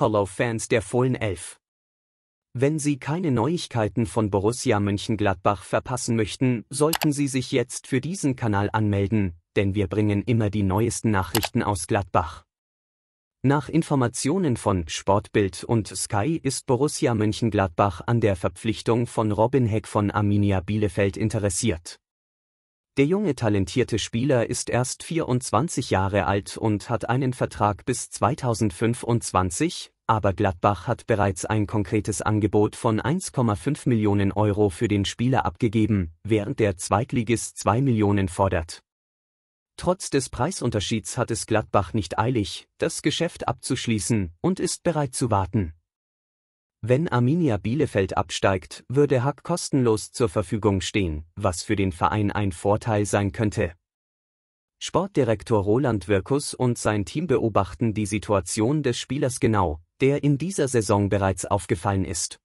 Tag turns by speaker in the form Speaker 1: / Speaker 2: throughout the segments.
Speaker 1: Hollow-Fans der Fohlen 11. Wenn Sie keine Neuigkeiten von Borussia Mönchengladbach verpassen möchten, sollten Sie sich jetzt für diesen Kanal anmelden, denn wir bringen immer die neuesten Nachrichten aus Gladbach. Nach Informationen von Sportbild und Sky ist Borussia Mönchengladbach an der Verpflichtung von Robin Heck von Arminia Bielefeld interessiert. Der junge talentierte Spieler ist erst 24 Jahre alt und hat einen Vertrag bis 2025, aber Gladbach hat bereits ein konkretes Angebot von 1,5 Millionen Euro für den Spieler abgegeben, während der Zweitligist 2 Millionen fordert. Trotz des Preisunterschieds hat es Gladbach nicht eilig, das Geschäft abzuschließen und ist bereit zu warten. Wenn Arminia Bielefeld absteigt, würde Hack kostenlos zur Verfügung stehen, was für den Verein ein Vorteil sein könnte. Sportdirektor Roland Wirkus und sein Team beobachten die Situation des Spielers genau, der in dieser Saison bereits aufgefallen ist.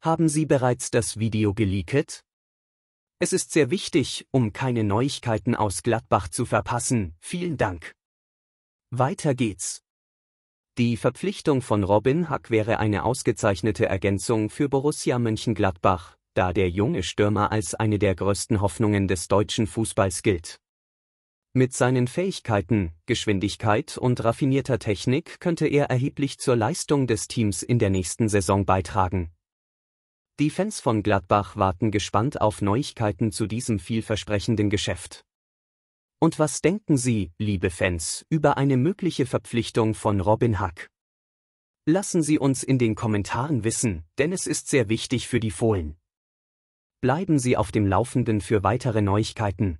Speaker 1: Haben Sie bereits das Video geleakt? Es ist sehr wichtig, um keine Neuigkeiten aus Gladbach zu verpassen. Vielen Dank. Weiter geht's. Die Verpflichtung von Robin Hack wäre eine ausgezeichnete Ergänzung für Borussia Mönchengladbach, da der junge Stürmer als eine der größten Hoffnungen des deutschen Fußballs gilt. Mit seinen Fähigkeiten, Geschwindigkeit und raffinierter Technik könnte er erheblich zur Leistung des Teams in der nächsten Saison beitragen. Die Fans von Gladbach warten gespannt auf Neuigkeiten zu diesem vielversprechenden Geschäft. Und was denken Sie, liebe Fans, über eine mögliche Verpflichtung von Robin Hack? Lassen Sie uns in den Kommentaren wissen, denn es ist sehr wichtig für die Fohlen. Bleiben Sie auf dem Laufenden für weitere Neuigkeiten.